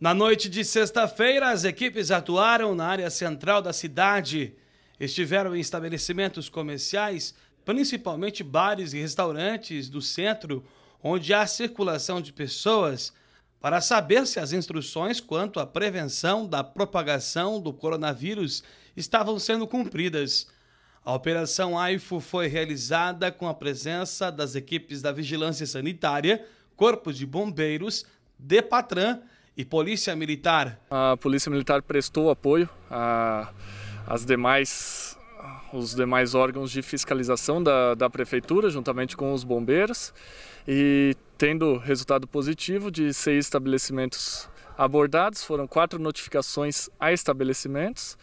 Na noite de sexta-feira, as equipes atuaram na área central da cidade. Estiveram em estabelecimentos comerciais, principalmente bares e restaurantes do centro, onde há circulação de pessoas, para saber se as instruções quanto à prevenção da propagação do coronavírus estavam sendo cumpridas. A operação AIFO foi realizada com a presença das equipes da Vigilância Sanitária, Corpos de Bombeiros, Depatran e Polícia Militar. A Polícia Militar prestou apoio às demais os demais órgãos de fiscalização da, da prefeitura, juntamente com os bombeiros, e tendo resultado positivo de seis estabelecimentos abordados, foram quatro notificações a estabelecimentos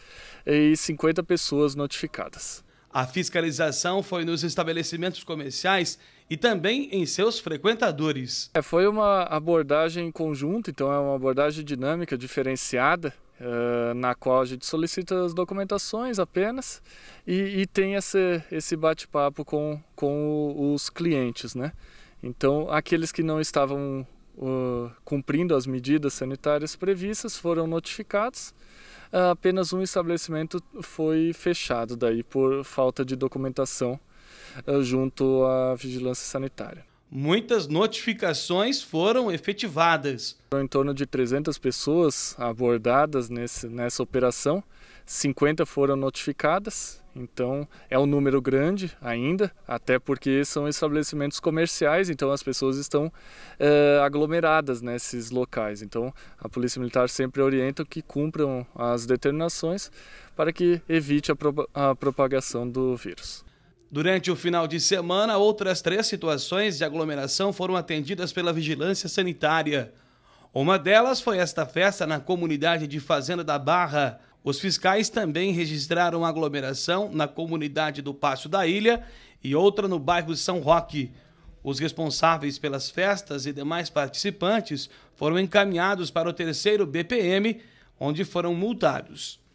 e 50 pessoas notificadas. A fiscalização foi nos estabelecimentos comerciais e também em seus frequentadores. É, foi uma abordagem conjunta, então é uma abordagem dinâmica, diferenciada, uh, na qual a gente solicita as documentações apenas e, e tem esse, esse bate-papo com, com os clientes. Né? Então, aqueles que não estavam uh, cumprindo as medidas sanitárias previstas foram notificados. Ah, apenas um estabelecimento foi fechado daí por falta de documentação ah, junto à vigilância sanitária muitas notificações foram efetivadas. em torno de 300 pessoas abordadas nesse, nessa operação, 50 foram notificadas, então é um número grande ainda, até porque são estabelecimentos comerciais, então as pessoas estão é, aglomeradas nesses locais. Então a Polícia Militar sempre orienta que cumpram as determinações para que evite a, pro, a propagação do vírus. Durante o final de semana, outras três situações de aglomeração foram atendidas pela vigilância sanitária. Uma delas foi esta festa na comunidade de Fazenda da Barra. Os fiscais também registraram aglomeração na comunidade do Passo da Ilha e outra no bairro São Roque. Os responsáveis pelas festas e demais participantes foram encaminhados para o terceiro BPM, onde foram multados.